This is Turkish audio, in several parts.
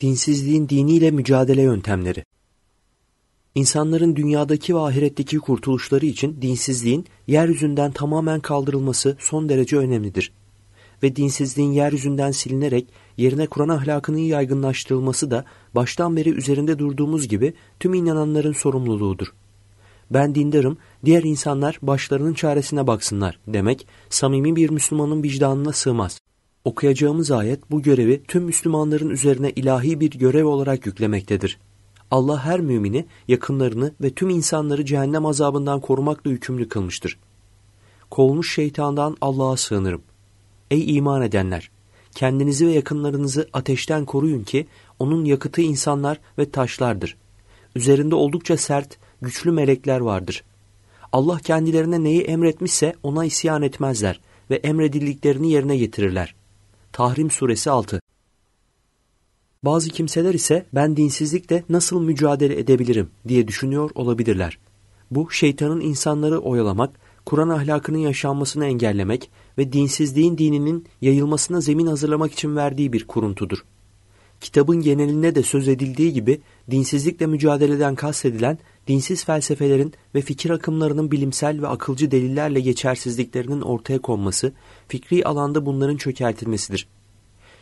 Dinsizliğin diniyle mücadele yöntemleri. İnsanların dünyadaki ve ahiretteki kurtuluşları için dinsizliğin yeryüzünden tamamen kaldırılması son derece önemlidir. Ve dinsizliğin yeryüzünden silinerek yerine Kur'an ahlakının yaygınlaştırılması da baştan beri üzerinde durduğumuz gibi tüm inananların sorumluluğudur. Ben dindarım, diğer insanlar başlarının çaresine baksınlar demek samimi bir Müslümanın vicdanına sığmaz. Okuyacağımız ayet bu görevi tüm Müslümanların üzerine ilahi bir görev olarak yüklemektedir. Allah her mümini, yakınlarını ve tüm insanları cehennem azabından korumakla yükümlü kılmıştır. Kolmuş şeytandan Allah'a sığınırım. Ey iman edenler! Kendinizi ve yakınlarınızı ateşten koruyun ki onun yakıtı insanlar ve taşlardır. Üzerinde oldukça sert, güçlü melekler vardır. Allah kendilerine neyi emretmişse ona isyan etmezler ve emredildiklerini yerine getirirler.'' Tahrim Suresi 6 Bazı kimseler ise ben dinsizlikle nasıl mücadele edebilirim diye düşünüyor olabilirler. Bu şeytanın insanları oyalamak, Kur'an ahlakının yaşanmasını engellemek ve dinsizliğin dininin yayılmasına zemin hazırlamak için verdiği bir kuruntudur kitabın genelinde de söz edildiği gibi dinsizlikle mücadeleden kastedilen dinsiz felsefelerin ve fikir akımlarının bilimsel ve akılcı delillerle geçersizliklerinin ortaya konması, fikri alanda bunların çökertilmesidir.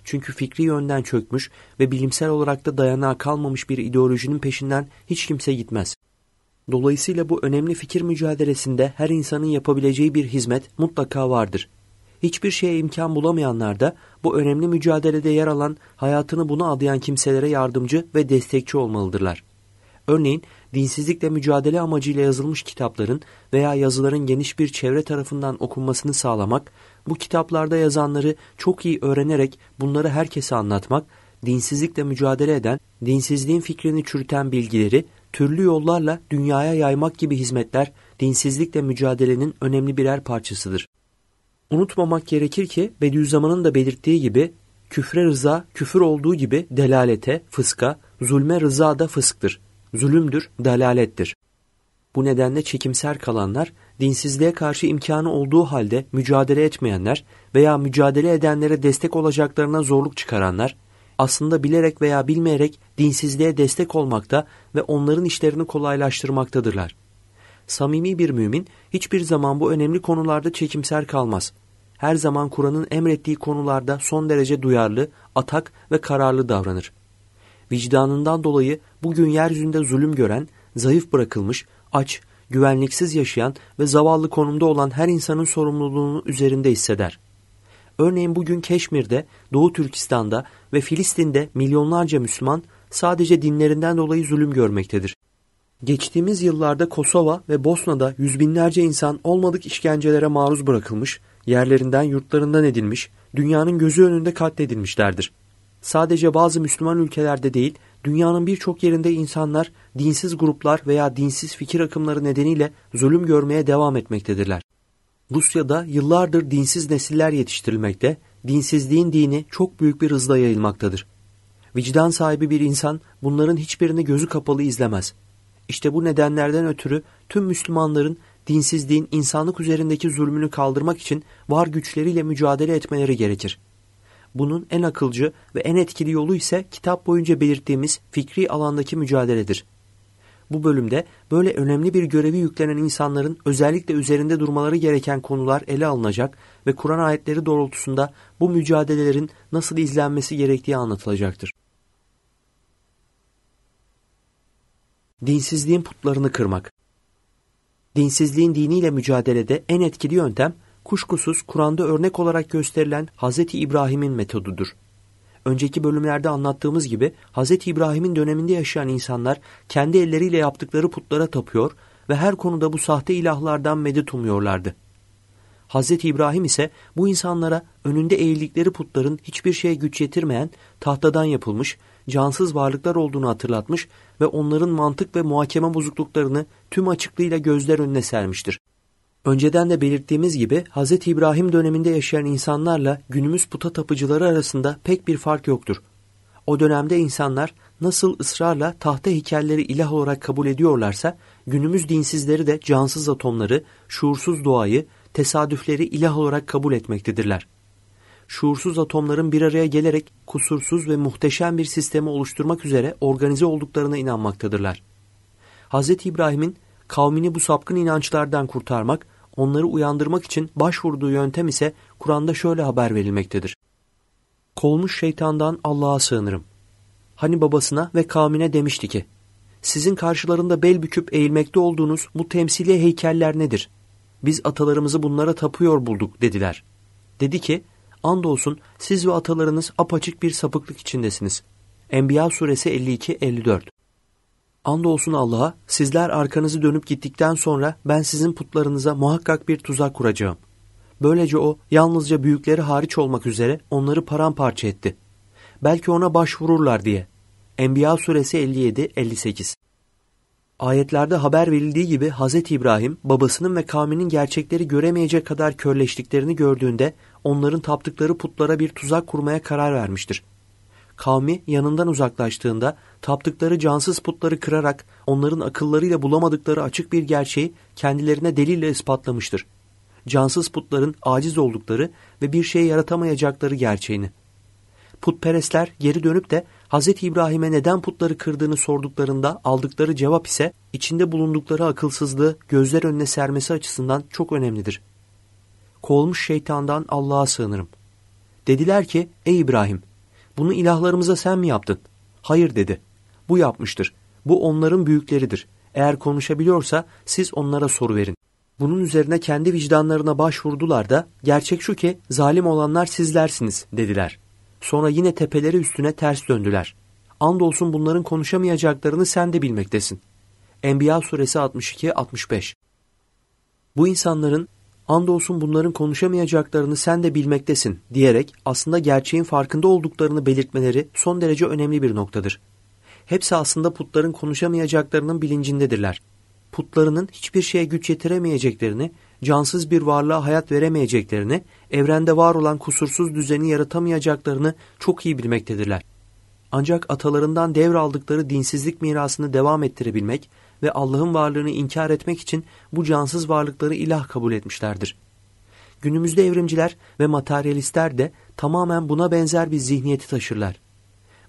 Çünkü fikri yönden çökmüş ve bilimsel olarak da dayanağa kalmamış bir ideolojinin peşinden hiç kimse gitmez. Dolayısıyla bu önemli fikir mücadelesinde her insanın yapabileceği bir hizmet mutlaka vardır.'' hiçbir şeye imkan bulamayanlar da bu önemli mücadelede yer alan, hayatını buna adayan kimselere yardımcı ve destekçi olmalıdırlar. Örneğin dinsizlikle mücadele amacıyla yazılmış kitapların veya yazıların geniş bir çevre tarafından okunmasını sağlamak, bu kitaplarda yazanları çok iyi öğrenerek bunları herkese anlatmak, dinsizlikle mücadele eden, dinsizliğin fikrini çürüten bilgileri türlü yollarla dünyaya yaymak gibi hizmetler dinsizlikle mücadelenin önemli birer parçasıdır. Unutmamak gerekir ki Bediüzzaman'ın da belirttiği gibi küfre rıza küfür olduğu gibi delalete, fıska, zulme rıza da fısktır. Zulümdür, dalalettir. Bu nedenle çekimser kalanlar, dinsizliğe karşı imkanı olduğu halde mücadele etmeyenler veya mücadele edenlere destek olacaklarına zorluk çıkaranlar, aslında bilerek veya bilmeyerek dinsizliğe destek olmakta ve onların işlerini kolaylaştırmaktadırlar. Samimi bir mümin hiçbir zaman bu önemli konularda çekimser kalmaz her zaman Kur'an'ın emrettiği konularda son derece duyarlı, atak ve kararlı davranır. Vicdanından dolayı bugün yeryüzünde zulüm gören, zayıf bırakılmış, aç, güvenliksiz yaşayan ve zavallı konumda olan her insanın sorumluluğunu üzerinde hisseder. Örneğin bugün Keşmir'de, Doğu Türkistan'da ve Filistin'de milyonlarca Müslüman sadece dinlerinden dolayı zulüm görmektedir. Geçtiğimiz yıllarda Kosova ve Bosna'da yüz binlerce insan olmadık işkencelere maruz bırakılmış, yerlerinden yurtlarından edilmiş, dünyanın gözü önünde katledilmişlerdir. Sadece bazı Müslüman ülkelerde değil, dünyanın birçok yerinde insanlar dinsiz gruplar veya dinsiz fikir akımları nedeniyle zulüm görmeye devam etmektedirler. Rusya'da yıllardır dinsiz nesiller yetiştirilmekte, dinsizliğin dini çok büyük bir hızla yayılmaktadır. Vicdan sahibi bir insan bunların hiçbirini gözü kapalı izlemez. İşte bu nedenlerden ötürü tüm Müslümanların dinsizliğin insanlık üzerindeki zulmünü kaldırmak için var güçleriyle mücadele etmeleri gerekir. Bunun en akılcı ve en etkili yolu ise kitap boyunca belirttiğimiz fikri alandaki mücadeledir. Bu bölümde böyle önemli bir görevi yüklenen insanların özellikle üzerinde durmaları gereken konular ele alınacak ve Kur'an ayetleri doğrultusunda bu mücadelelerin nasıl izlenmesi gerektiği anlatılacaktır. Dinsizliğin putlarını kırmak Dinsizliğin diniyle mücadelede en etkili yöntem kuşkusuz Kur'an'da örnek olarak gösterilen Hz. İbrahim'in metodudur. Önceki bölümlerde anlattığımız gibi Hz. İbrahim'in döneminde yaşayan insanlar kendi elleriyle yaptıkları putlara tapıyor ve her konuda bu sahte ilahlardan medet umuyorlardı. Hz. İbrahim ise bu insanlara önünde eğildikleri putların hiçbir şeye güç yetirmeyen tahtadan yapılmış cansız varlıklar olduğunu hatırlatmış ve onların mantık ve muhakeme bozukluklarını tüm açıklığıyla gözler önüne sermiştir. Önceden de belirttiğimiz gibi Hz. İbrahim döneminde yaşayan insanlarla günümüz puta tapıcıları arasında pek bir fark yoktur. O dönemde insanlar nasıl ısrarla tahta heykelleri ilah olarak kabul ediyorlarsa günümüz dinsizleri de cansız atomları, şuursuz doğayı, tesadüfleri ilah olarak kabul etmektedirler şuursuz atomların bir araya gelerek kusursuz ve muhteşem bir sistemi oluşturmak üzere organize olduklarına inanmaktadırlar. Hz. İbrahim'in kavmini bu sapkın inançlardan kurtarmak, onları uyandırmak için başvurduğu yöntem ise Kur'an'da şöyle haber verilmektedir. Kolmuş şeytandan Allah'a sığınırım. Hani babasına ve kavmine demişti ki, sizin karşılarında bel büküp eğilmekte olduğunuz bu temsili heykeller nedir? Biz atalarımızı bunlara tapıyor bulduk dediler. Dedi ki, Andolsun siz ve atalarınız apaçık bir sapıklık içindesiniz. Enbiya suresi 52-54 Andolsun Allah'a sizler arkanızı dönüp gittikten sonra ben sizin putlarınıza muhakkak bir tuzak kuracağım. Böylece o yalnızca büyükleri hariç olmak üzere onları paramparça etti. Belki ona başvururlar diye. Enbiya suresi 57-58 Ayetlerde haber verildiği gibi Hz. İbrahim babasının ve kavminin gerçekleri göremeyecek kadar körleştiklerini gördüğünde onların taptıkları putlara bir tuzak kurmaya karar vermiştir. Kavmi yanından uzaklaştığında taptıkları cansız putları kırarak onların akıllarıyla bulamadıkları açık bir gerçeği kendilerine delille ispatlamıştır. Cansız putların aciz oldukları ve bir şey yaratamayacakları gerçeğini. Putperestler geri dönüp de Hz. İbrahim'e neden putları kırdığını sorduklarında aldıkları cevap ise içinde bulundukları akılsızlığı gözler önüne sermesi açısından çok önemlidir. Kovulmuş şeytandan Allah'a sığınırım. Dediler ki ey İbrahim bunu ilahlarımıza sen mi yaptın? Hayır dedi. Bu yapmıştır. Bu onların büyükleridir. Eğer konuşabiliyorsa siz onlara soru verin. Bunun üzerine kendi vicdanlarına başvurdular da gerçek şu ki zalim olanlar sizlersiniz dediler. Sonra yine tepeleri üstüne ters döndüler. Andolsun bunların konuşamayacaklarını sen de bilmektesin. Enbiya suresi 62-65 Bu insanların andolsun bunların konuşamayacaklarını sen de bilmektesin diyerek aslında gerçeğin farkında olduklarını belirtmeleri son derece önemli bir noktadır. Hepsi aslında putların konuşamayacaklarının bilincindedirler. Putlarının hiçbir şeye güç yetiremeyeceklerini cansız bir varlığa hayat veremeyeceklerini, evrende var olan kusursuz düzeni yaratamayacaklarını çok iyi bilmektedirler. Ancak atalarından devraldıkları dinsizlik mirasını devam ettirebilmek ve Allah'ın varlığını inkar etmek için bu cansız varlıkları ilah kabul etmişlerdir. Günümüzde evrimciler ve materyalistler de tamamen buna benzer bir zihniyeti taşırlar.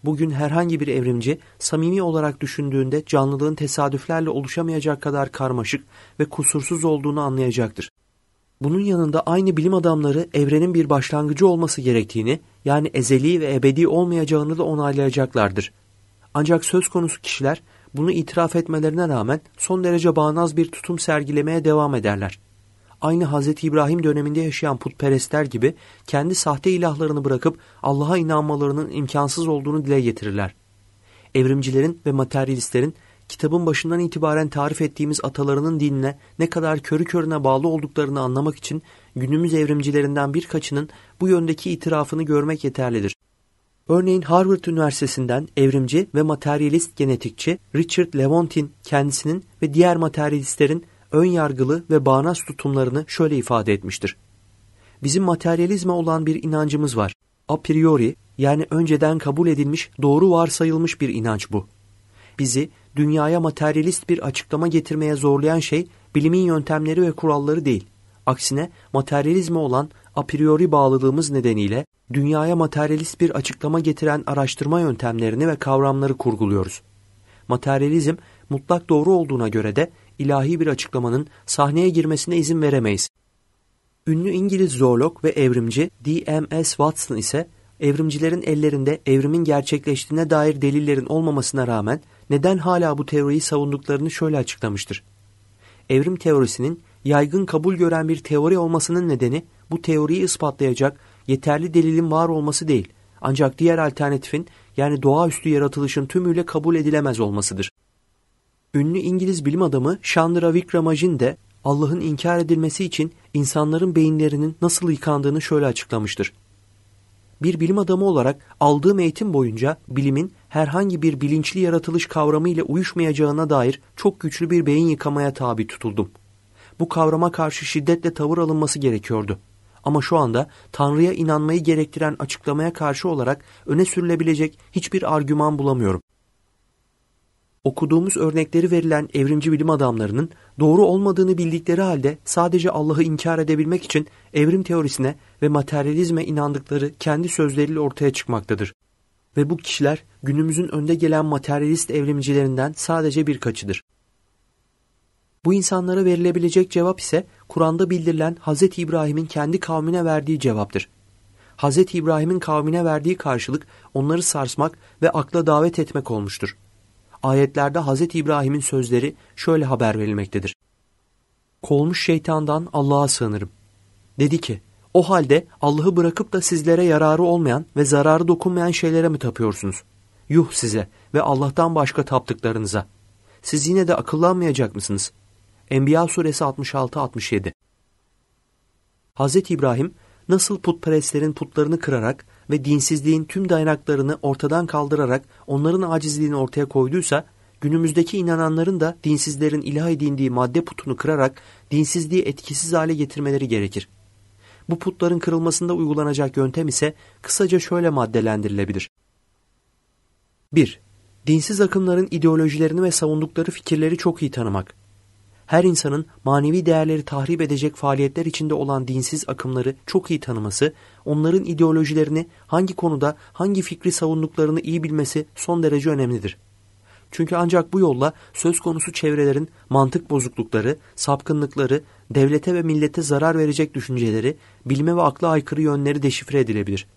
Bugün herhangi bir evrimci samimi olarak düşündüğünde canlılığın tesadüflerle oluşamayacak kadar karmaşık ve kusursuz olduğunu anlayacaktır. Bunun yanında aynı bilim adamları evrenin bir başlangıcı olması gerektiğini, yani ezeli ve ebedi olmayacağını da onaylayacaklardır. Ancak söz konusu kişiler bunu itiraf etmelerine rağmen son derece bağnaz bir tutum sergilemeye devam ederler aynı Hazreti İbrahim döneminde yaşayan putperestler gibi kendi sahte ilahlarını bırakıp Allah'a inanmalarının imkansız olduğunu dile getirirler. Evrimcilerin ve materyalistlerin kitabın başından itibaren tarif ettiğimiz atalarının dinine ne kadar körü körüne bağlı olduklarını anlamak için günümüz evrimcilerinden birkaçının bu yöndeki itirafını görmek yeterlidir. Örneğin Harvard Üniversitesi'nden evrimci ve materyalist genetikçi Richard Lewontin kendisinin ve diğer materyalistlerin ön yargılı ve bağnaz tutumlarını şöyle ifade etmiştir. Bizim materyalizme olan bir inancımız var. A priori yani önceden kabul edilmiş, doğru varsayılmış bir inanç bu. Bizi dünyaya materyalist bir açıklama getirmeye zorlayan şey bilimin yöntemleri ve kuralları değil. Aksine materyalizme olan a priori bağlılığımız nedeniyle dünyaya materyalist bir açıklama getiren araştırma yöntemlerini ve kavramları kurguluyoruz. Materyalizm mutlak doğru olduğuna göre de ilahi bir açıklamanın sahneye girmesine izin veremeyiz. Ünlü İngiliz zoolog ve evrimci D.M.S. Watson ise evrimcilerin ellerinde evrimin gerçekleştiğine dair delillerin olmamasına rağmen neden hala bu teoriyi savunduklarını şöyle açıklamıştır. Evrim teorisinin yaygın kabul gören bir teori olmasının nedeni bu teoriyi ispatlayacak yeterli delilin var olması değil, ancak diğer alternatifin yani doğaüstü yaratılışın tümüyle kabul edilemez olmasıdır. Ünlü İngiliz bilim adamı Chandra Vikramajin de Allah'ın inkar edilmesi için insanların beyinlerinin nasıl yıkandığını şöyle açıklamıştır. Bir bilim adamı olarak aldığım eğitim boyunca bilimin herhangi bir bilinçli yaratılış kavramı ile uyuşmayacağına dair çok güçlü bir beyin yıkamaya tabi tutuldum. Bu kavrama karşı şiddetle tavır alınması gerekiyordu. Ama şu anda Tanrı'ya inanmayı gerektiren açıklamaya karşı olarak öne sürülebilecek hiçbir argüman bulamıyorum okuduğumuz örnekleri verilen evrimci bilim adamlarının doğru olmadığını bildikleri halde sadece Allah'ı inkar edebilmek için evrim teorisine ve materyalizme inandıkları kendi sözleriyle ortaya çıkmaktadır. Ve bu kişiler günümüzün önde gelen materyalist evrimcilerinden sadece birkaçıdır. Bu insanlara verilebilecek cevap ise Kur'an'da bildirilen Hz. İbrahim'in kendi kavmine verdiği cevaptır. Hz. İbrahim'in kavmine verdiği karşılık onları sarsmak ve akla davet etmek olmuştur ayetlerde Hz. İbrahim'in sözleri şöyle haber verilmektedir. Kolmuş şeytandan Allah'a sığınırım. Dedi ki, o halde Allah'ı bırakıp da sizlere yararı olmayan ve zararı dokunmayan şeylere mi tapıyorsunuz? Yuh size ve Allah'tan başka taptıklarınıza. Siz yine de akıllanmayacak mısınız? Enbiya suresi 66-67 Hz. İbrahim nasıl putperestlerin putlarını kırarak ve dinsizliğin tüm dayanaklarını ortadan kaldırarak onların acizliğini ortaya koyduysa, günümüzdeki inananların da dinsizlerin ilah edindiği madde putunu kırarak dinsizliği etkisiz hale getirmeleri gerekir. Bu putların kırılmasında uygulanacak yöntem ise kısaca şöyle maddelendirilebilir. 1. Dinsiz akımların ideolojilerini ve savundukları fikirleri çok iyi tanımak her insanın manevi değerleri tahrip edecek faaliyetler içinde olan dinsiz akımları çok iyi tanıması, onların ideolojilerini hangi konuda hangi fikri savunduklarını iyi bilmesi son derece önemlidir. Çünkü ancak bu yolla söz konusu çevrelerin mantık bozuklukları, sapkınlıkları, devlete ve millete zarar verecek düşünceleri, bilme ve akla aykırı yönleri deşifre edilebilir.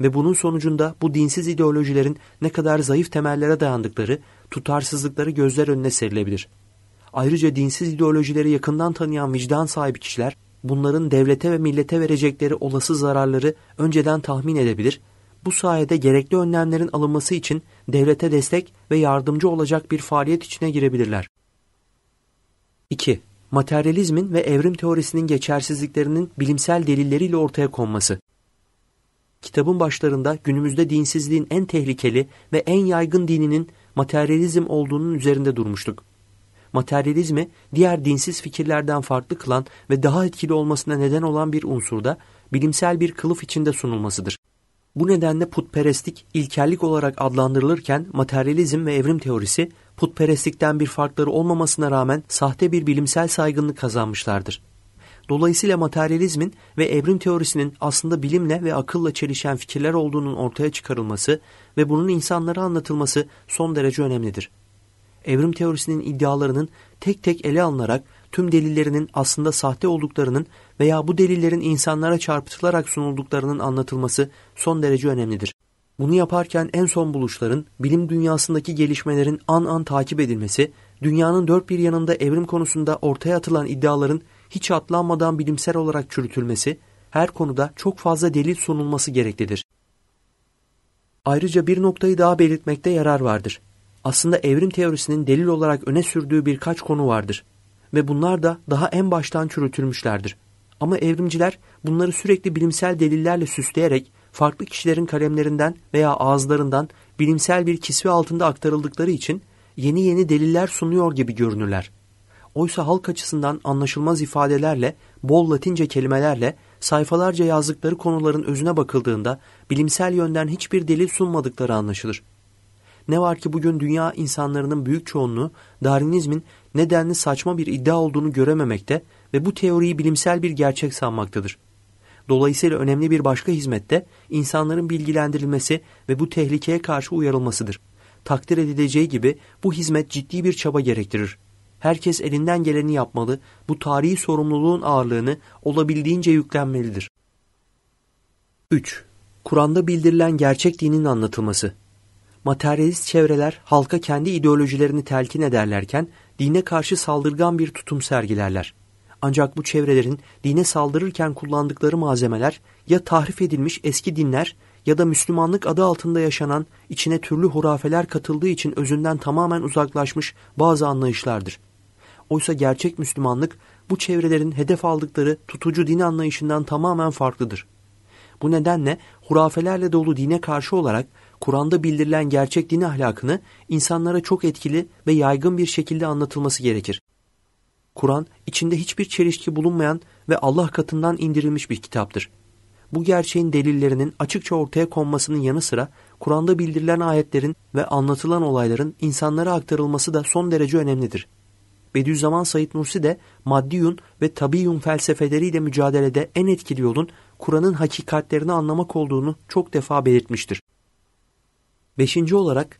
Ve bunun sonucunda bu dinsiz ideolojilerin ne kadar zayıf temellere dayandıkları, tutarsızlıkları gözler önüne serilebilir.'' Ayrıca dinsiz ideolojileri yakından tanıyan vicdan sahibi kişiler bunların devlete ve millete verecekleri olası zararları önceden tahmin edebilir. Bu sayede gerekli önlemlerin alınması için devlete destek ve yardımcı olacak bir faaliyet içine girebilirler. 2. Materyalizmin ve evrim teorisinin geçersizliklerinin bilimsel delilleriyle ortaya konması. Kitabın başlarında günümüzde dinsizliğin en tehlikeli ve en yaygın dininin materyalizm olduğunun üzerinde durmuştuk materyalizmi diğer dinsiz fikirlerden farklı kılan ve daha etkili olmasına neden olan bir unsurda bilimsel bir kılıf içinde sunulmasıdır. Bu nedenle putperestlik ilkellik olarak adlandırılırken materyalizm ve evrim teorisi putperestlikten bir farkları olmamasına rağmen sahte bir bilimsel saygınlık kazanmışlardır. Dolayısıyla materyalizmin ve evrim teorisinin aslında bilimle ve akılla çelişen fikirler olduğunun ortaya çıkarılması ve bunun insanlara anlatılması son derece önemlidir evrim teorisinin iddialarının tek tek ele alınarak tüm delillerinin aslında sahte olduklarının veya bu delillerin insanlara çarpıtılarak sunulduklarının anlatılması son derece önemlidir. Bunu yaparken en son buluşların, bilim dünyasındaki gelişmelerin an an takip edilmesi, dünyanın dört bir yanında evrim konusunda ortaya atılan iddiaların hiç atlanmadan bilimsel olarak çürütülmesi, her konuda çok fazla delil sunulması gereklidir. Ayrıca bir noktayı daha belirtmekte yarar vardır aslında evrim teorisinin delil olarak öne sürdüğü birkaç konu vardır ve bunlar da daha en baştan çürütülmüşlerdir. Ama evrimciler bunları sürekli bilimsel delillerle süsleyerek farklı kişilerin kalemlerinden veya ağızlarından bilimsel bir kisve altında aktarıldıkları için yeni yeni deliller sunuyor gibi görünürler. Oysa halk açısından anlaşılmaz ifadelerle, bol latince kelimelerle sayfalarca yazdıkları konuların özüne bakıldığında bilimsel yönden hiçbir delil sunmadıkları anlaşılır. Ne var ki bugün dünya insanlarının büyük çoğunluğu Darwinizmin nedenli saçma bir iddia olduğunu görememekte ve bu teoriyi bilimsel bir gerçek sanmaktadır. Dolayısıyla önemli bir başka hizmette insanların bilgilendirilmesi ve bu tehlikeye karşı uyarılmasıdır. Takdir edileceği gibi bu hizmet ciddi bir çaba gerektirir. Herkes elinden geleni yapmalı, bu tarihi sorumluluğun ağırlığını olabildiğince yüklenmelidir. 3. Kur'an'da bildirilen gerçek dinin anlatılması materyalist çevreler halka kendi ideolojilerini telkin ederlerken dine karşı saldırgan bir tutum sergilerler. Ancak bu çevrelerin dine saldırırken kullandıkları malzemeler ya tahrif edilmiş eski dinler ya da Müslümanlık adı altında yaşanan, içine türlü hurafeler katıldığı için özünden tamamen uzaklaşmış bazı anlayışlardır. Oysa gerçek Müslümanlık bu çevrelerin hedef aldıkları tutucu din anlayışından tamamen farklıdır. Bu nedenle hurafelerle dolu dine karşı olarak Kur'an'da bildirilen gerçek din ahlakını insanlara çok etkili ve yaygın bir şekilde anlatılması gerekir. Kur'an, içinde hiçbir çelişki bulunmayan ve Allah katından indirilmiş bir kitaptır. Bu gerçeğin delillerinin açıkça ortaya konmasının yanı sıra Kur'an'da bildirilen ayetlerin ve anlatılan olayların insanlara aktarılması da son derece önemlidir. Bediüzzaman Said Nursi de maddiyun ve tabiyun felsefeleriyle mücadelede en etkili yolun Kur'an'ın hakikatlerini anlamak olduğunu çok defa belirtmiştir. Beşinci olarak,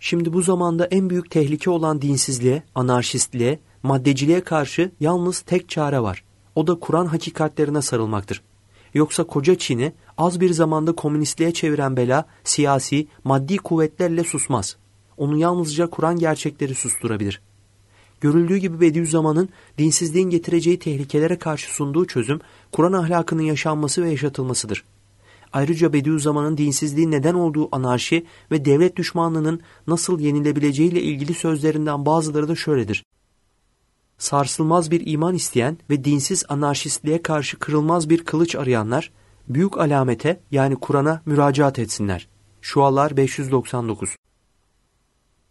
şimdi bu zamanda en büyük tehlike olan dinsizliğe, anarşistliğe, maddeciliğe karşı yalnız tek çare var. O da Kur'an hakikatlerine sarılmaktır. Yoksa koca Çin'i az bir zamanda komünistliğe çeviren bela siyasi, maddi kuvvetlerle susmaz. Onu yalnızca Kur'an gerçekleri susturabilir. Görüldüğü gibi Bediüzzaman'ın dinsizliğin getireceği tehlikelere karşı sunduğu çözüm, Kur'an ahlakının yaşanması ve yaşatılmasıdır. Ayrıca Bediüzzaman'ın dinsizliğin neden olduğu anarşi ve devlet düşmanlığının nasıl yenilebileceğiyle ilgili sözlerinden bazıları da şöyledir. Sarsılmaz bir iman isteyen ve dinsiz anarşistliğe karşı kırılmaz bir kılıç arayanlar, büyük alamete yani Kur'an'a müracaat etsinler. Şualar 599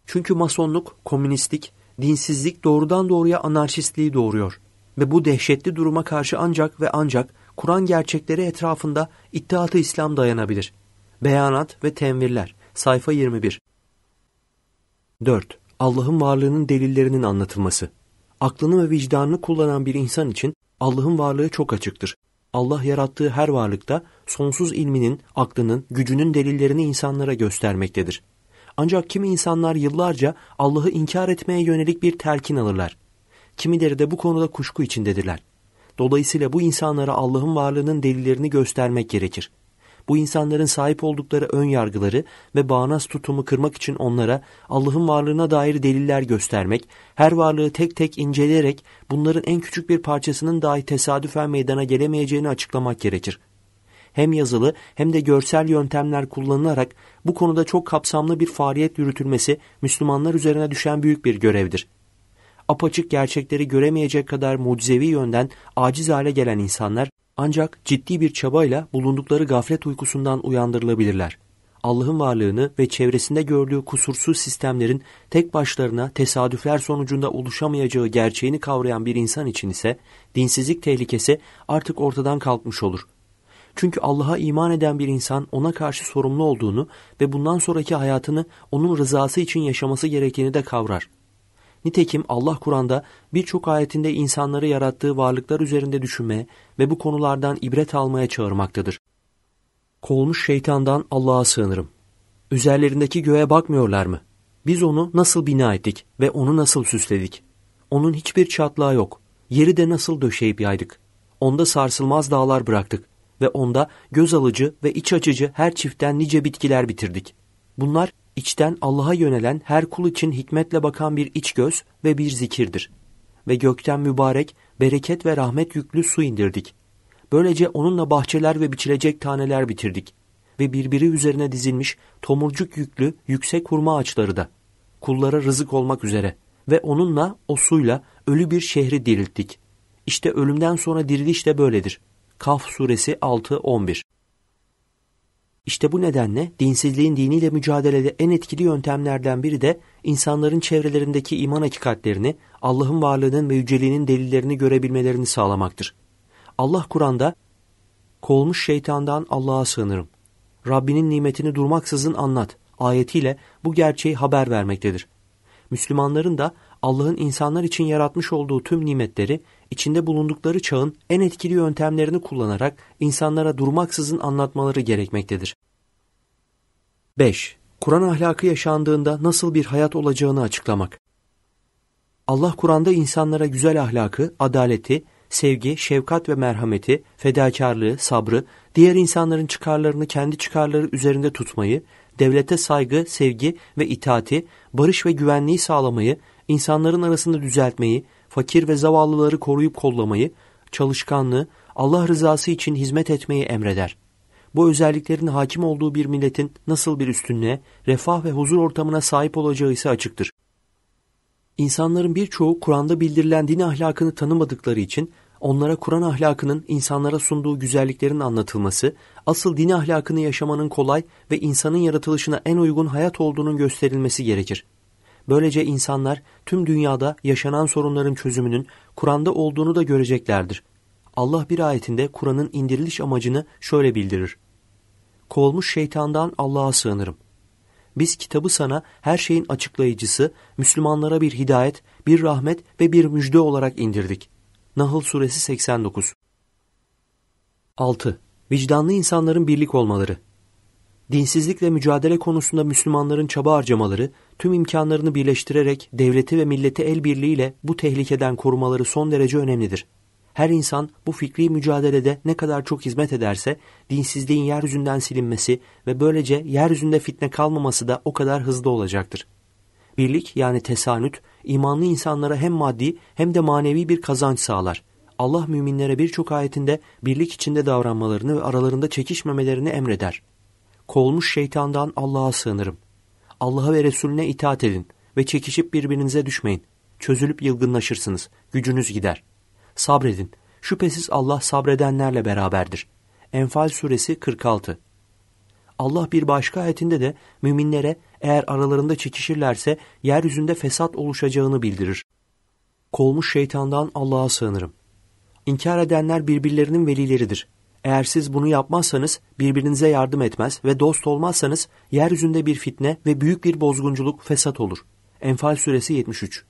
Çünkü masonluk, komünistlik, dinsizlik doğrudan doğruya anarşistliği doğuruyor ve bu dehşetli duruma karşı ancak ve ancak Kur'an gerçekleri etrafında İttihat-ı İslam dayanabilir. Beyanat ve Tenvirler sayfa 21 4. Allah'ın varlığının delillerinin anlatılması Aklını ve vicdanını kullanan bir insan için Allah'ın varlığı çok açıktır. Allah yarattığı her varlıkta sonsuz ilminin, aklının, gücünün delillerini insanlara göstermektedir. Ancak kimi insanlar yıllarca Allah'ı inkar etmeye yönelik bir telkin alırlar. Kimileri de bu konuda kuşku içindedirler. Dolayısıyla bu insanlara Allah'ın varlığının delillerini göstermek gerekir. Bu insanların sahip oldukları ön yargıları ve bağnaz tutumu kırmak için onlara Allah'ın varlığına dair deliller göstermek, her varlığı tek tek inceleyerek bunların en küçük bir parçasının dahi tesadüfen meydana gelemeyeceğini açıklamak gerekir. Hem yazılı hem de görsel yöntemler kullanılarak bu konuda çok kapsamlı bir faaliyet yürütülmesi Müslümanlar üzerine düşen büyük bir görevdir apaçık gerçekleri göremeyecek kadar mucizevi yönden aciz hale gelen insanlar ancak ciddi bir çabayla bulundukları gaflet uykusundan uyandırılabilirler. Allah'ın varlığını ve çevresinde gördüğü kusursuz sistemlerin tek başlarına tesadüfler sonucunda oluşamayacağı gerçeğini kavrayan bir insan için ise dinsizlik tehlikesi artık ortadan kalkmış olur. Çünkü Allah'a iman eden bir insan ona karşı sorumlu olduğunu ve bundan sonraki hayatını onun rızası için yaşaması gerektiğini de kavrar. Nitekim Allah Kur'an'da birçok ayetinde insanları yarattığı varlıklar üzerinde düşünmeye ve bu konulardan ibret almaya çağırmaktadır. Kolmuş şeytandan Allah'a sığınırım. Üzerlerindeki göğe bakmıyorlar mı? Biz onu nasıl bina ettik ve onu nasıl süsledik? Onun hiçbir çatlağı yok. Yeri de nasıl döşeyip yaydık? Onda sarsılmaz dağlar bıraktık ve onda göz alıcı ve iç açıcı her çiftten nice bitkiler bitirdik. Bunlar içten Allah'a yönelen her kul için hikmetle bakan bir iç göz ve bir zikirdir. Ve gökten mübarek, bereket ve rahmet yüklü su indirdik. Böylece onunla bahçeler ve biçilecek taneler bitirdik. Ve birbiri üzerine dizilmiş tomurcuk yüklü yüksek hurma ağaçları da. Kullara rızık olmak üzere. Ve onunla, o suyla ölü bir şehri dirilttik. İşte ölümden sonra diriliş de böyledir. Kaf suresi 6-11 işte bu nedenle dinsizliğin diniyle mücadelede en etkili yöntemlerden biri de insanların çevrelerindeki iman hakikatlerini, Allah'ın varlığının ve yüceliğinin delillerini görebilmelerini sağlamaktır. Allah Kur'an'da kolmuş şeytandan Allah'a sığınırım. Rabbinin nimetini durmaksızın anlat ayetiyle bu gerçeği haber vermektedir. Müslümanların da Allah'ın insanlar için yaratmış olduğu tüm nimetleri içinde bulundukları çağın en etkili yöntemlerini kullanarak insanlara durmaksızın anlatmaları gerekmektedir. 5. Kur'an ahlakı yaşandığında nasıl bir hayat olacağını açıklamak. Allah Kur'an'da insanlara güzel ahlakı, adaleti, sevgi, şefkat ve merhameti, fedakarlığı, sabrı, diğer insanların çıkarlarını kendi çıkarları üzerinde tutmayı, devlete saygı, sevgi ve itaati, barış ve güvenliği sağlamayı, insanların arasında düzeltmeyi, fakir ve zavallıları koruyup kollamayı, çalışkanlığı, Allah rızası için hizmet etmeyi emreder. Bu özelliklerin hakim olduğu bir milletin nasıl bir üstünlüğe, refah ve huzur ortamına sahip olacağı ise açıktır. İnsanların birçoğu Kur'an'da bildirilen din ahlakını tanımadıkları için onlara Kur'an ahlakının insanlara sunduğu güzelliklerin anlatılması, asıl din ahlakını yaşamanın kolay ve insanın yaratılışına en uygun hayat olduğunun gösterilmesi gerekir. Böylece insanlar tüm dünyada yaşanan sorunların çözümünün Kur'an'da olduğunu da göreceklerdir. Allah bir ayetinde Kur'an'ın indiriliş amacını şöyle bildirir. Kovulmuş şeytandan Allah'a sığınırım. Biz kitabı sana her şeyin açıklayıcısı, Müslümanlara bir hidayet, bir rahmet ve bir müjde olarak indirdik. Nahl Suresi 89 6. Vicdanlı insanların birlik olmaları dinsizlikle mücadele konusunda Müslümanların çaba harcamaları, tüm imkanlarını birleştirerek devleti ve milleti el birliğiyle bu tehlikeden korumaları son derece önemlidir. Her insan bu fikri mücadelede ne kadar çok hizmet ederse dinsizliğin yeryüzünden silinmesi ve böylece yeryüzünde fitne kalmaması da o kadar hızlı olacaktır. Birlik yani tesanüt imanlı insanlara hem maddi hem de manevi bir kazanç sağlar. Allah müminlere birçok ayetinde birlik içinde davranmalarını ve aralarında çekişmemelerini emreder.'' Kovulmuş şeytandan Allah'a sığınırım. Allah'a ve Resulüne itaat edin ve çekişip birbirinize düşmeyin. Çözülüp yılgınlaşırsınız, gücünüz gider. Sabredin, şüphesiz Allah sabredenlerle beraberdir. Enfal suresi 46 Allah bir başka ayetinde de müminlere eğer aralarında çekişirlerse yeryüzünde fesat oluşacağını bildirir. Kolmuş şeytandan Allah'a sığınırım. İnkar edenler birbirlerinin velileridir. Eğer siz bunu yapmazsanız birbirinize yardım etmez ve dost olmazsanız yeryüzünde bir fitne ve büyük bir bozgunculuk fesat olur. Enfal suresi 73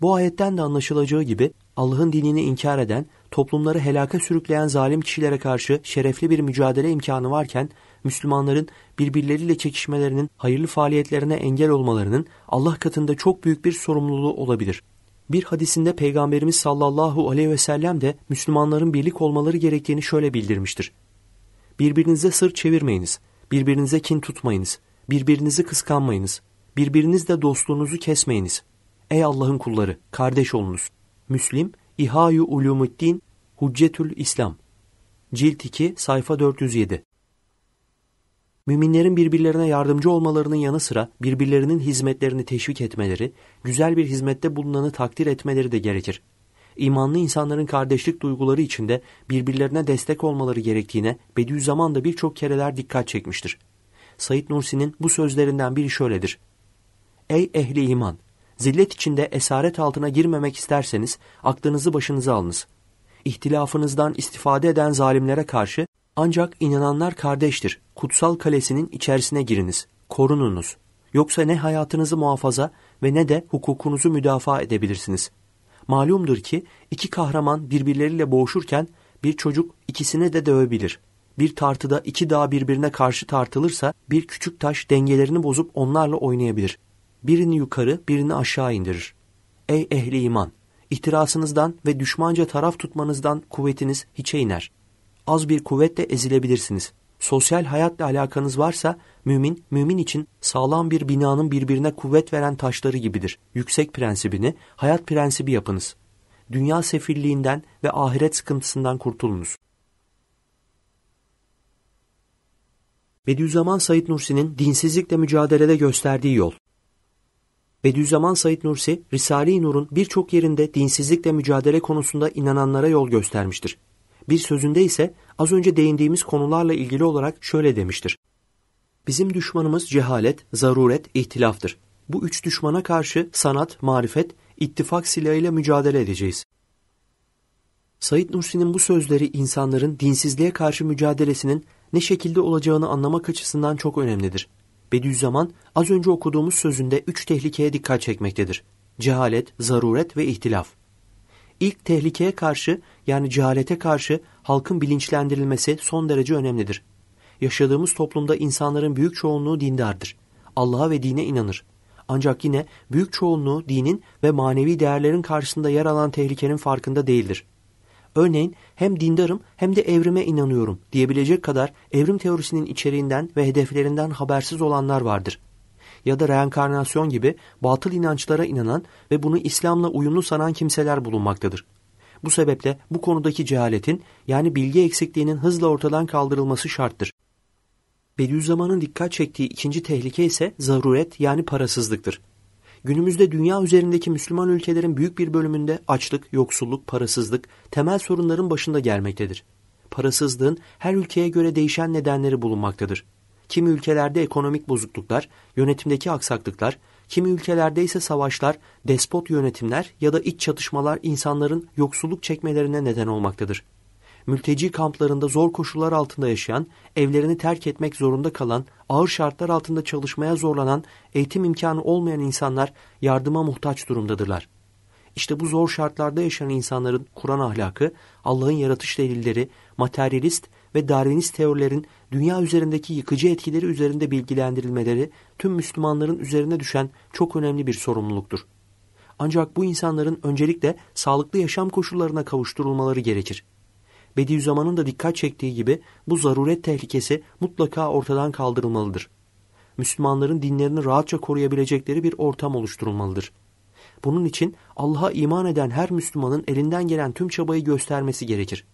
Bu ayetten de anlaşılacağı gibi Allah'ın dinini inkar eden, toplumları helaka sürükleyen zalim kişilere karşı şerefli bir mücadele imkanı varken Müslümanların birbirleriyle çekişmelerinin hayırlı faaliyetlerine engel olmalarının Allah katında çok büyük bir sorumluluğu olabilir. Bir hadisinde Peygamberimiz sallallahu aleyhi ve sellem de Müslümanların birlik olmaları gerektiğini şöyle bildirmiştir. Birbirinize sır çevirmeyiniz, birbirinize kin tutmayınız, birbirinizi kıskanmayınız, birbirinizle dostluğunuzu kesmeyiniz. Ey Allah'ın kulları, kardeş olunuz. Müslim, İhayu Ulumuddin, Huccetül İslam. Cilt 2, sayfa 407. Müminlerin birbirlerine yardımcı olmalarının yanı sıra birbirlerinin hizmetlerini teşvik etmeleri, güzel bir hizmette bulunanı takdir etmeleri de gerekir. İmanlı insanların kardeşlik duyguları içinde birbirlerine destek olmaları gerektiğine Bediüzzaman da birçok kereler dikkat çekmiştir. Said Nursi'nin bu sözlerinden biri şöyledir. Ey ehli iman! Zillet içinde esaret altına girmemek isterseniz aklınızı başınıza alınız. İhtilafınızdan istifade eden zalimlere karşı ancak inananlar kardeştir. Kutsal kalesinin içerisine giriniz, korununuz. Yoksa ne hayatınızı muhafaza ve ne de hukukunuzu müdafaa edebilirsiniz. Malumdur ki iki kahraman birbirleriyle boğuşurken bir çocuk ikisine de dövebilir. Bir tartıda iki dağ birbirine karşı tartılırsa bir küçük taş dengelerini bozup onlarla oynayabilir. Birini yukarı birini aşağı indirir. Ey ehli iman! İhtirasınızdan ve düşmanca taraf tutmanızdan kuvvetiniz hiçe iner az bir kuvvetle ezilebilirsiniz. Sosyal hayatla alakanız varsa mümin, mümin için sağlam bir binanın birbirine kuvvet veren taşları gibidir. Yüksek prensibini, hayat prensibi yapınız. Dünya sefilliğinden ve ahiret sıkıntısından kurtulunuz. Bediüzzaman Said Nursi'nin dinsizlikle mücadelede gösterdiği yol. Bediüzzaman Said Nursi, Risale-i Nur'un birçok yerinde dinsizlikle mücadele konusunda inananlara yol göstermiştir. Bir sözünde ise az önce değindiğimiz konularla ilgili olarak şöyle demiştir. Bizim düşmanımız cehalet, zaruret, ihtilaftır. Bu üç düşmana karşı sanat, marifet, ittifak silahıyla mücadele edeceğiz. Said Nursi'nin bu sözleri insanların dinsizliğe karşı mücadelesinin ne şekilde olacağını anlamak açısından çok önemlidir. Bediüzzaman az önce okuduğumuz sözünde üç tehlikeye dikkat çekmektedir. Cehalet, zaruret ve ihtilaf. İlk tehlikeye karşı yani cehalete karşı halkın bilinçlendirilmesi son derece önemlidir. Yaşadığımız toplumda insanların büyük çoğunluğu dindardır. Allah'a ve dine inanır. Ancak yine büyük çoğunluğu dinin ve manevi değerlerin karşısında yer alan tehlikenin farkında değildir. Örneğin hem dindarım hem de evrime inanıyorum diyebilecek kadar evrim teorisinin içeriğinden ve hedeflerinden habersiz olanlar vardır ya da reenkarnasyon gibi batıl inançlara inanan ve bunu İslam'la uyumlu sanan kimseler bulunmaktadır. Bu sebeple bu konudaki cehaletin yani bilgi eksikliğinin hızla ortadan kaldırılması şarttır. Bediüzzaman'ın dikkat çektiği ikinci tehlike ise zaruret yani parasızlıktır. Günümüzde dünya üzerindeki Müslüman ülkelerin büyük bir bölümünde açlık, yoksulluk, parasızlık temel sorunların başında gelmektedir. Parasızlığın her ülkeye göre değişen nedenleri bulunmaktadır kimi ülkelerde ekonomik bozukluklar, yönetimdeki aksaklıklar, kimi ülkelerde ise savaşlar, despot yönetimler ya da iç çatışmalar insanların yoksulluk çekmelerine neden olmaktadır. Mülteci kamplarında zor koşullar altında yaşayan, evlerini terk etmek zorunda kalan, ağır şartlar altında çalışmaya zorlanan, eğitim imkanı olmayan insanlar yardıma muhtaç durumdadırlar. İşte bu zor şartlarda yaşayan insanların Kur'an ahlakı, Allah'ın yaratış delilleri, materyalist ve Darwinist teorilerin dünya üzerindeki yıkıcı etkileri üzerinde bilgilendirilmeleri tüm Müslümanların üzerine düşen çok önemli bir sorumluluktur. Ancak bu insanların öncelikle sağlıklı yaşam koşullarına kavuşturulmaları gerekir. Bediüzzaman'ın da dikkat çektiği gibi bu zaruret tehlikesi mutlaka ortadan kaldırılmalıdır. Müslümanların dinlerini rahatça koruyabilecekleri bir ortam oluşturulmalıdır. Bunun için Allah'a iman eden her Müslümanın elinden gelen tüm çabayı göstermesi gerekir.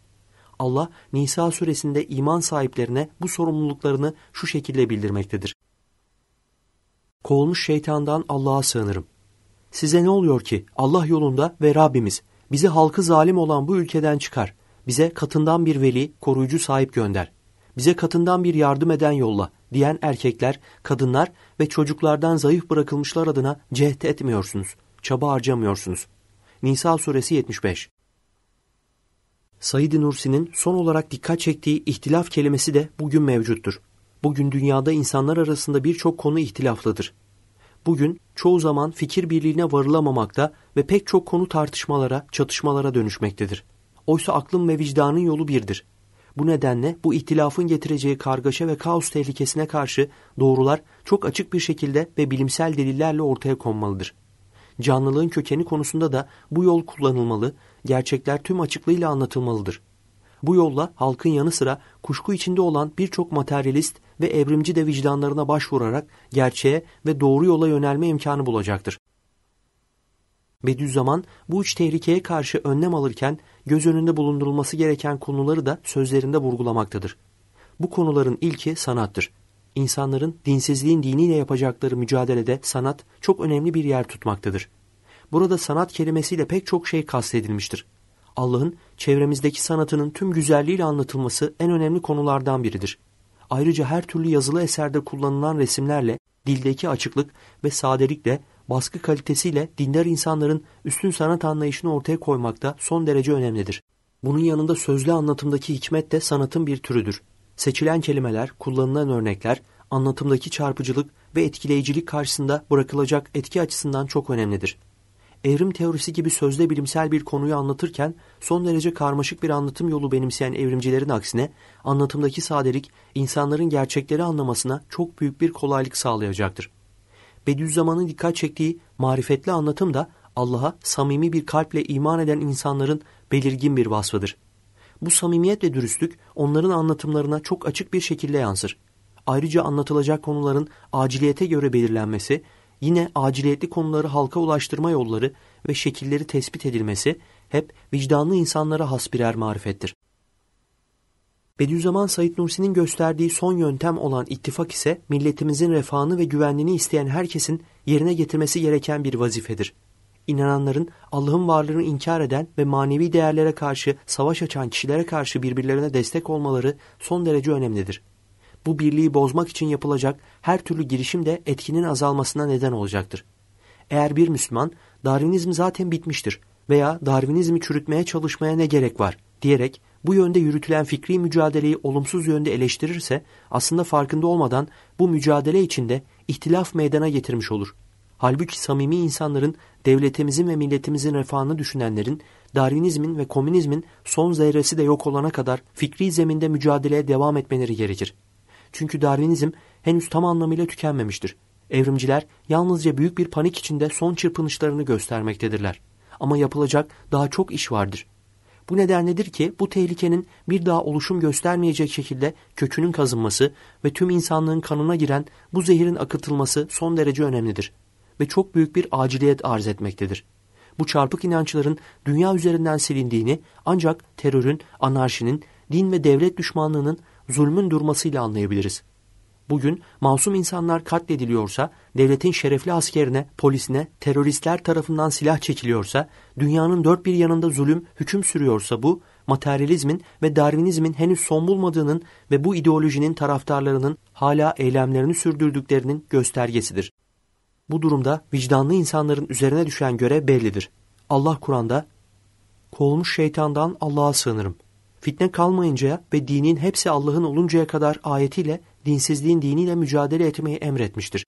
Allah Nisa suresinde iman sahiplerine bu sorumluluklarını şu şekilde bildirmektedir. Kovulmuş şeytandan Allah'a sığınırım. Size ne oluyor ki Allah yolunda ve Rabbimiz bizi halkı zalim olan bu ülkeden çıkar. Bize katından bir veli, koruyucu sahip gönder. Bize katından bir yardım eden yolla diyen erkekler, kadınlar ve çocuklardan zayıf bırakılmışlar adına cehd etmiyorsunuz, çaba harcamıyorsunuz. Nisa suresi 75 Said Nursi'nin son olarak dikkat çektiği ihtilaf kelimesi de bugün mevcuttur. Bugün dünyada insanlar arasında birçok konu ihtilaflıdır. Bugün çoğu zaman fikir birliğine varılamamakta ve pek çok konu tartışmalara, çatışmalara dönüşmektedir. Oysa aklın ve vicdanın yolu birdir. Bu nedenle bu ihtilafın getireceği kargaşa ve kaos tehlikesine karşı doğrular çok açık bir şekilde ve bilimsel delillerle ortaya konmalıdır canlılığın kökeni konusunda da bu yol kullanılmalı, gerçekler tüm açıklığıyla anlatılmalıdır. Bu yolla halkın yanı sıra kuşku içinde olan birçok materyalist ve evrimci de vicdanlarına başvurarak gerçeğe ve doğru yola yönelme imkanı bulacaktır. Bediüzzaman bu üç tehlikeye karşı önlem alırken göz önünde bulundurulması gereken konuları da sözlerinde vurgulamaktadır. Bu konuların ilki sanattır insanların dinsizliğin diniyle yapacakları mücadelede sanat çok önemli bir yer tutmaktadır. Burada sanat kelimesiyle pek çok şey kastedilmiştir. Allah'ın çevremizdeki sanatının tüm güzelliğiyle anlatılması en önemli konulardan biridir. Ayrıca her türlü yazılı eserde kullanılan resimlerle dildeki açıklık ve sadelikle baskı kalitesiyle dindar insanların üstün sanat anlayışını ortaya koymakta son derece önemlidir. Bunun yanında sözlü anlatımdaki hikmet de sanatın bir türüdür. Seçilen kelimeler, kullanılan örnekler, anlatımdaki çarpıcılık ve etkileyicilik karşısında bırakılacak etki açısından çok önemlidir. Evrim teorisi gibi sözde bilimsel bir konuyu anlatırken son derece karmaşık bir anlatım yolu benimseyen evrimcilerin aksine anlatımdaki sadelik insanların gerçekleri anlamasına çok büyük bir kolaylık sağlayacaktır. Bediüzzaman'ın dikkat çektiği marifetli anlatım da Allah'a samimi bir kalple iman eden insanların belirgin bir vasfıdır. Bu samimiyet ve dürüstlük onların anlatımlarına çok açık bir şekilde yansır. Ayrıca anlatılacak konuların aciliyete göre belirlenmesi, yine aciliyetli konuları halka ulaştırma yolları ve şekilleri tespit edilmesi hep vicdanlı insanlara has birer marifettir. Bediüzzaman Said Nursi'nin gösterdiği son yöntem olan ittifak ise milletimizin refahını ve güvenliğini isteyen herkesin yerine getirmesi gereken bir vazifedir inananların Allah'ın varlığını inkar eden ve manevi değerlere karşı savaş açan kişilere karşı birbirlerine destek olmaları son derece önemlidir. Bu birliği bozmak için yapılacak her türlü girişim de etkinin azalmasına neden olacaktır. Eğer bir Müslüman Darwinizm zaten bitmiştir veya Darwinizmi çürütmeye çalışmaya ne gerek var diyerek bu yönde yürütülen fikri mücadeleyi olumsuz yönde eleştirirse aslında farkında olmadan bu mücadele içinde ihtilaf meydana getirmiş olur. Halbuki samimi insanların, devletimizin ve milletimizin refahını düşünenlerin, Darwinizmin ve komünizmin son zerresi de yok olana kadar fikri zeminde mücadeleye devam etmeleri gerekir. Çünkü Darwinizm henüz tam anlamıyla tükenmemiştir. Evrimciler yalnızca büyük bir panik içinde son çırpınışlarını göstermektedirler. Ama yapılacak daha çok iş vardır. Bu nedenledir ki bu tehlikenin bir daha oluşum göstermeyecek şekilde kökünün kazınması ve tüm insanlığın kanına giren bu zehirin akıtılması son derece önemlidir.'' ve çok büyük bir aciliyet arz etmektedir. Bu çarpık inançların dünya üzerinden silindiğini ancak terörün, anarşinin, din ve devlet düşmanlığının zulmün durmasıyla anlayabiliriz. Bugün masum insanlar katlediliyorsa, devletin şerefli askerine, polisine, teröristler tarafından silah çekiliyorsa, dünyanın dört bir yanında zulüm hüküm sürüyorsa bu, materyalizmin ve darvinizmin henüz son bulmadığının ve bu ideolojinin taraftarlarının hala eylemlerini sürdürdüklerinin göstergesidir. Bu durumda vicdanlı insanların üzerine düşen görev bellidir. Allah Kur'an'da kovulmuş şeytandan Allah'a sığınırım. Fitne kalmayınca ve dinin hepsi Allah'ın oluncaya kadar ayetiyle dinsizliğin diniyle mücadele etmeyi emretmiştir.